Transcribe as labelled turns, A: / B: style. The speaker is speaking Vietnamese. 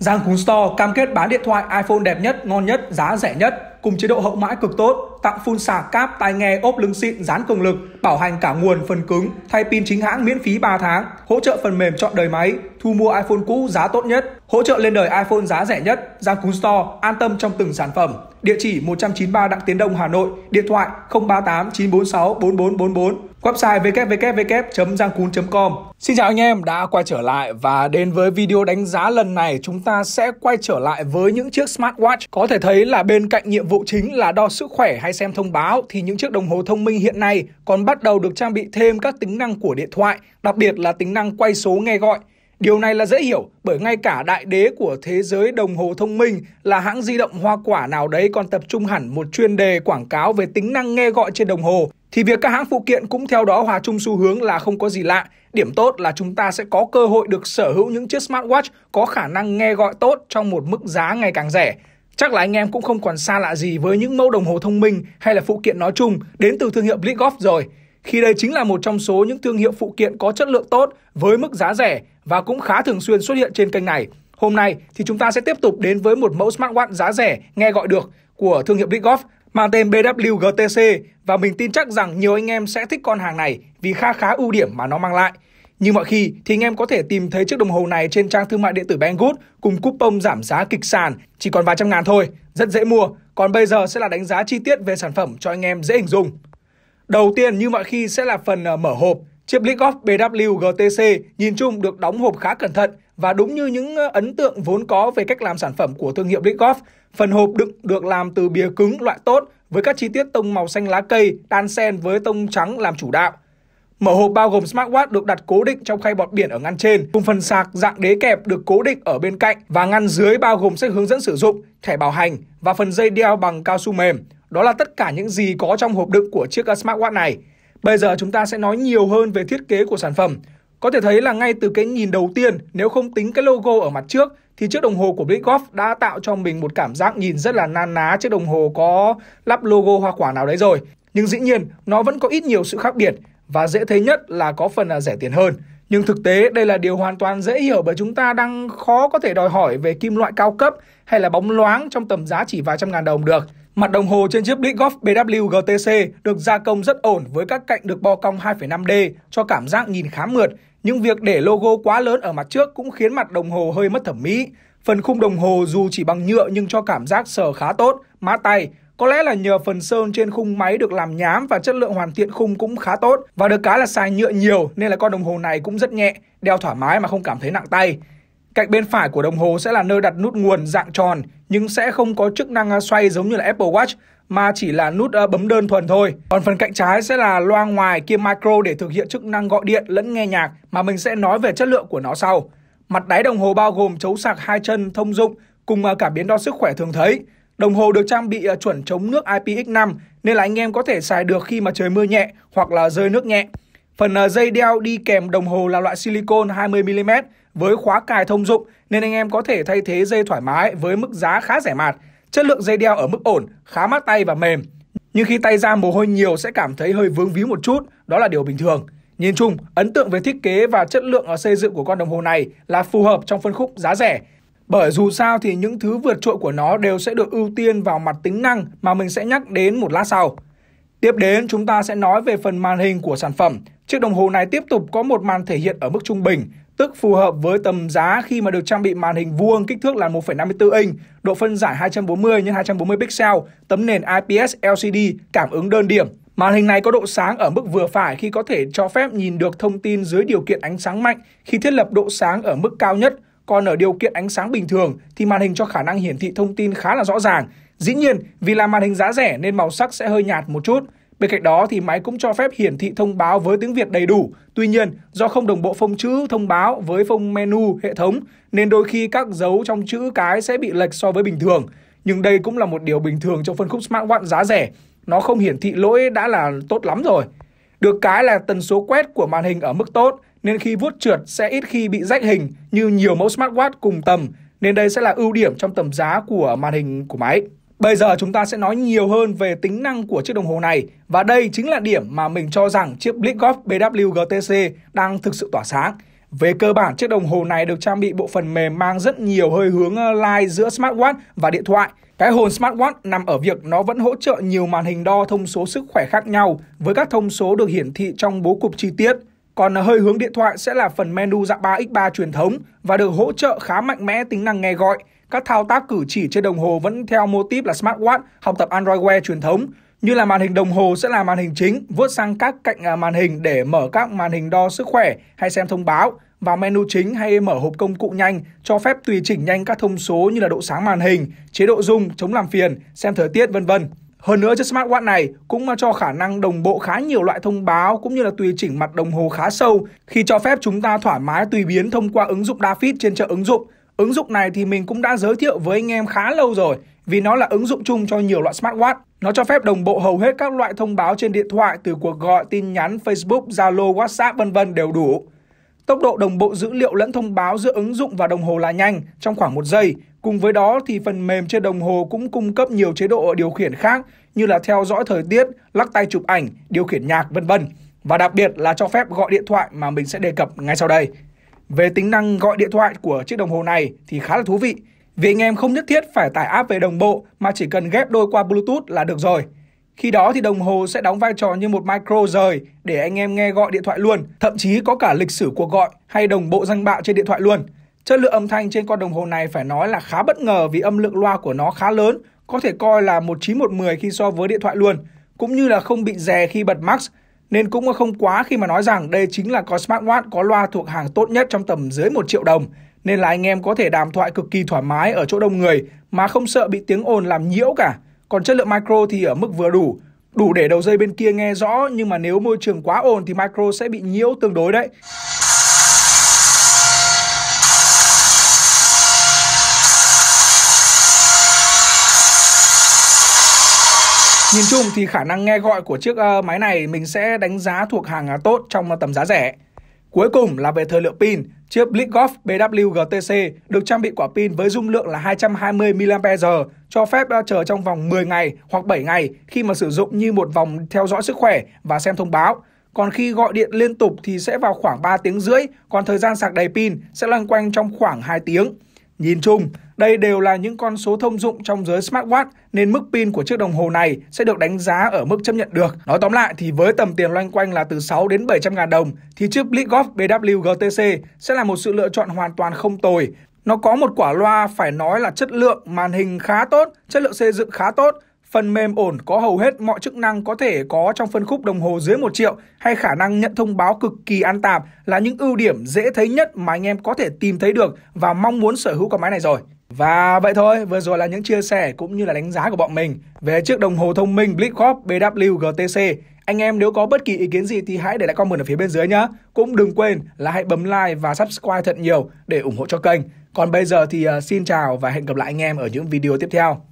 A: Giang Cún Store cam kết bán điện thoại iPhone đẹp nhất, ngon nhất, giá rẻ nhất cùng chế độ hậu mãi cực tốt, tặng phun xả cáp, tai nghe, ốp lưng xịn, dán cường lực, bảo hành cả nguồn phần cứng, thay pin chính hãng miễn phí 3 tháng, hỗ trợ phần mềm chọn đời máy, thu mua iPhone cũ giá tốt nhất, hỗ trợ lên đời iPhone giá rẻ nhất, Giang Cú Store an tâm trong từng sản phẩm. Địa chỉ 193 Đặng Tiến Đông Hà Nội, điện thoại 038 946 4444, website www.giangcún.com. Xin chào anh em đã quay trở lại và đến với video đánh giá lần này chúng ta sẽ quay trở lại với những chiếc smartwatch có thể thấy là bên cạnh nhiệm vụ chính là đo sức khỏe hay xem thông báo thì những chiếc đồng hồ thông minh hiện nay còn bắt đầu được trang bị thêm các tính năng của điện thoại, đặc biệt là tính năng quay số nghe gọi. Điều này là dễ hiểu bởi ngay cả đại đế của thế giới đồng hồ thông minh là hãng di động hoa quả nào đấy còn tập trung hẳn một chuyên đề quảng cáo về tính năng nghe gọi trên đồng hồ thì việc các hãng phụ kiện cũng theo đó hòa chung xu hướng là không có gì lạ. Điểm tốt là chúng ta sẽ có cơ hội được sở hữu những chiếc smartwatch có khả năng nghe gọi tốt trong một mức giá ngày càng rẻ. Chắc là anh em cũng không còn xa lạ gì với những mẫu đồng hồ thông minh hay là phụ kiện nói chung đến từ thương hiệu Blitgoff rồi, khi đây chính là một trong số những thương hiệu phụ kiện có chất lượng tốt với mức giá rẻ và cũng khá thường xuyên xuất hiện trên kênh này. Hôm nay thì chúng ta sẽ tiếp tục đến với một mẫu smartwatch giá rẻ nghe gọi được của thương hiệu Blitgoff mang tên BWGTC và mình tin chắc rằng nhiều anh em sẽ thích con hàng này vì khá khá ưu điểm mà nó mang lại. Như mọi khi thì anh em có thể tìm thấy chiếc đồng hồ này trên trang thương mại điện tử Banggood cùng coupon giảm giá kịch sàn chỉ còn vài trăm ngàn thôi, rất dễ mua. Còn bây giờ sẽ là đánh giá chi tiết về sản phẩm cho anh em dễ hình dung. Đầu tiên như mọi khi sẽ là phần ờ, mở hộp. Chiếc Lixoff BW GTC nhìn chung được đóng hộp khá cẩn thận và đúng như những ờ, ấn tượng vốn có về cách làm sản phẩm của thương hiệu Lixoff, phần hộp đựng được làm từ bìa cứng loại tốt với các chi tiết tông màu xanh lá cây đan xen với tông trắng làm chủ đạo. Mở hộp bao gồm smartwatch được đặt cố định trong khay bọt biển ở ngăn trên, cùng phần sạc dạng đế kẹp được cố định ở bên cạnh và ngăn dưới bao gồm sách hướng dẫn sử dụng, thẻ bảo hành và phần dây đeo bằng cao su mềm. Đó là tất cả những gì có trong hộp đựng của chiếc ờ, smartwatch này. Bây giờ chúng ta sẽ nói nhiều hơn về thiết kế của sản phẩm. Có thể thấy là ngay từ cái nhìn đầu tiên, nếu không tính cái logo ở mặt trước, thì chiếc đồng hồ của Britgolf đã tạo cho mình một cảm giác nhìn rất là nan ná chiếc đồng hồ có lắp logo hoa quả nào đấy rồi. Nhưng dĩ nhiên, nó vẫn có ít nhiều sự khác biệt và dễ thấy nhất là có phần là rẻ tiền hơn. Nhưng thực tế đây là điều hoàn toàn dễ hiểu bởi chúng ta đang khó có thể đòi hỏi về kim loại cao cấp hay là bóng loáng trong tầm giá chỉ vài trăm ngàn đồng được. Mặt đồng hồ trên chiếc Blitz Golf BW GTC được gia công rất ổn với các cạnh được bo cong 2,5D cho cảm giác nhìn khá mượt. Nhưng việc để logo quá lớn ở mặt trước cũng khiến mặt đồng hồ hơi mất thẩm mỹ. Phần khung đồng hồ dù chỉ bằng nhựa nhưng cho cảm giác sờ khá tốt, mát tay, có lẽ là nhờ phần sơn trên khung máy được làm nhám và chất lượng hoàn thiện khung cũng khá tốt và được cái là xài nhựa nhiều nên là con đồng hồ này cũng rất nhẹ, đeo thoải mái mà không cảm thấy nặng tay. Cạnh bên phải của đồng hồ sẽ là nơi đặt nút nguồn dạng tròn nhưng sẽ không có chức năng à, xoay giống như là Apple Watch mà chỉ là nút à, bấm đơn thuần thôi. Còn phần cạnh trái sẽ là loa ngoài kia micro để thực hiện chức năng gọi điện lẫn nghe nhạc mà mình sẽ nói về chất lượng của nó sau. Mặt đáy đồng hồ bao gồm chấu sạc hai chân thông dụng cùng à, cả biến đo sức khỏe thường thấy. Đồng hồ được trang bị à, chuẩn chống nước IPX5 nên là anh em có thể xài được khi mà trời mưa nhẹ hoặc là rơi nước nhẹ. Phần à, dây đeo đi kèm đồng hồ là loại silicon 20mm với khóa cài thông dụng nên anh em có thể thay thế dây thoải mái với mức giá khá rẻ mạt. Chất lượng dây đeo ở mức ổn, khá mát tay và mềm. Nhưng khi tay ra mồ hôi nhiều sẽ cảm thấy hơi vướng víu một chút, đó là điều bình thường. Nhìn chung, ấn tượng về thiết kế và chất lượng ở à, xây dựng của con đồng hồ này là phù hợp trong phân khúc giá rẻ, bởi dù sao thì những thứ vượt trội của nó đều sẽ được ưu tiên vào mặt tính năng mà mình sẽ nhắc đến một lát sau. Tiếp đến chúng ta sẽ nói về phần màn hình của sản phẩm. Chiếc đồng hồ này tiếp tục có một màn thể hiện ở mức trung bình, tức phù hợp với tầm giá khi mà được trang bị màn hình vuông kích thước là 1,54 inch, độ phân giải 240 x 240 pixel, tấm nền IPS LCD, cảm ứng đơn điểm. Màn hình này có độ sáng ở mức vừa phải khi có thể cho phép nhìn được thông tin dưới điều kiện ánh sáng mạnh khi thiết lập độ sáng ở mức cao nhất còn ở điều kiện ánh sáng bình thường thì màn hình cho khả năng hiển thị thông tin khá là rõ ràng. Dĩ nhiên, vì là màn hình giá rẻ nên màu sắc sẽ hơi nhạt một chút. Bên cạnh đó thì máy cũng cho phép hiển thị thông báo với tiếng Việt đầy đủ. Tuy nhiên, do không đồng bộ phông chữ thông báo với phông menu hệ thống nên đôi khi các dấu trong chữ cái sẽ bị lệch so với bình thường. Nhưng đây cũng là một điều bình thường trong phân khúc smartwatch giá rẻ. Nó không hiển thị lỗi đã là tốt lắm rồi. Được cái là tần số quét của màn hình ở mức tốt, nên khi vuốt trượt sẽ ít khi bị rách hình như nhiều mẫu smartwatch cùng tầm, nên đây sẽ là ưu điểm trong tầm giá của màn hình của máy. Bây giờ chúng ta sẽ nói nhiều hơn về tính năng của chiếc đồng hồ này và đây chính là điểm mà mình cho rằng chiếc Blitzkopf BW GTC đang thực sự tỏa sáng. Về cơ bản, chiếc đồng hồ này được trang bị bộ phần mềm mang rất nhiều hơi hướng ờ, line giữa smartwatch và điện thoại. Cái hồn smartwatch nằm ở việc nó vẫn hỗ trợ nhiều màn hình đo thông số sức khỏe khác nhau với các thông số được hiển thị trong bố cục chi tiết. Còn hơi hướng điện thoại sẽ là phần menu dạng 3X3 truyền thống và được hỗ trợ khá mạnh mẽ tính năng nghe gọi. Các thao tác cử chỉ trên đồng hồ vẫn theo mô típ là smartwatch học tập Android Wear truyền thống. Như là màn hình đồng hồ sẽ là màn hình chính, vuốt sang các cạnh à, màn hình để mở các màn hình đo sức khỏe hay xem thông báo và menu chính hay mở hộp công cụ nhanh cho phép tùy chỉnh nhanh các thông số như là độ sáng màn hình, chế độ rung, chống làm phiền, xem thời tiết vân vân. Hơn nữa chiếc smartwatch này cũng cho khả năng đồng bộ khá nhiều loại thông báo cũng như là tùy chỉnh mặt đồng hồ khá sâu khi cho phép chúng ta thoải mái tùy biến thông qua ứng dụng DaFit trên chợ ứng dụng. Ứng dụng này thì mình cũng đã giới thiệu với anh em khá lâu rồi vì nó là ứng dụng chung cho nhiều loại smartwatch. Nó cho phép đồng bộ hầu hết các loại thông báo trên điện thoại từ cuộc gọi, tin nhắn, Facebook, Zalo, WhatsApp vân vân đều đủ. Tốc độ đồng bộ dữ liệu lẫn thông báo giữa ứng dụng và đồng hồ là nhanh, trong khoảng 1 giây, Cùng với đó thì phần mềm trên đồng hồ cũng cung cấp nhiều chế độ điều khiển khác như là theo dõi thời tiết, lắc tay chụp ảnh, điều khiển nhạc vân vân và đặc biệt là cho phép gọi điện thoại mà mình sẽ đề cập ngay sau đây. Về tính năng gọi điện thoại của chiếc đồng hồ này thì khá là thú vị vì anh em không nhất thiết phải tải app về đồng bộ mà chỉ cần ghép đôi qua Bluetooth là được rồi. Khi đó thì đồng hồ sẽ đóng vai trò như một micro rời để anh em nghe gọi điện thoại luôn, thậm chí có cả lịch sử cuộc gọi hay đồng bộ danh bạ trên điện thoại luôn. Chất lượng âm thanh trên con đồng hồ này phải nói là khá bất ngờ vì âm lượng loa của nó khá lớn, có thể coi là một 19110 khi so với điện thoại luôn, cũng như là không bị rè khi bật max, nên cũng không quá khi mà nói rằng đây chính là con smartwatch có loa thuộc hàng tốt nhất trong tầm dưới 1 triệu đồng, nên là anh em có thể đàm thoại cực kỳ thoải mái ở chỗ đông người mà không sợ bị tiếng ồn làm nhiễu cả. Còn chất lượng micro thì ở mức vừa đủ, đủ để đầu dây bên kia nghe rõ nhưng mà nếu môi trường quá ồn thì micro sẽ bị nhiễu tương đối đấy. Nhìn chung thì khả năng nghe gọi của chiếc ờ, máy này mình sẽ đánh giá thuộc hàng à, tốt trong ờ, tầm giá rẻ. Cuối cùng là về thời lượng pin, chiếc Blitz Golf BW GTC được trang bị quả pin với dung lượng là 220 mAh, cho phép ờ, chờ trong vòng 10 ngày hoặc 7 ngày khi mà sử dụng như một vòng theo dõi sức khỏe và xem thông báo. Còn khi gọi điện liên tục thì sẽ vào khoảng 3 tiếng rưỡi, còn thời gian sạc đầy pin sẽ loanh quanh trong khoảng 2 tiếng. Nhìn chung, đây đều là những con số thông dụng trong giới smartwatch nên mức pin của chiếc đồng hồ này sẽ được đánh giá ở mức chấp nhận được. Nói tóm lại thì với tầm tiền loanh quanh là từ 6 đến 700 ngàn đồng thì chiếc Blitzkopf BW GTC sẽ là một sự lựa chọn hoàn toàn không tồi. Nó có một quả loa phải nói là chất lượng, màn hình khá tốt, chất lượng xây dựng khá tốt Phần mềm ổn có hầu hết mọi chức năng có thể có trong phân khúc đồng hồ dưới 1 triệu hay khả năng nhận thông báo cực kỳ an tạp là những ưu điểm dễ thấy nhất mà anh em có thể tìm thấy được và mong muốn sở hữu con máy này rồi. Và vậy thôi, vừa rồi là những chia sẻ cũng như là đánh giá của bọn mình về chiếc đồng hồ thông minh Blitzcorp BW GTC. Anh em nếu có bất kỳ ý kiến gì thì hãy để lại comment ở phía bên dưới nhé. Cũng đừng quên là hãy bấm like và subscribe thật nhiều để ủng hộ cho kênh. Còn bây giờ thì ờ, xin chào và hẹn gặp lại anh em ở những video tiếp theo.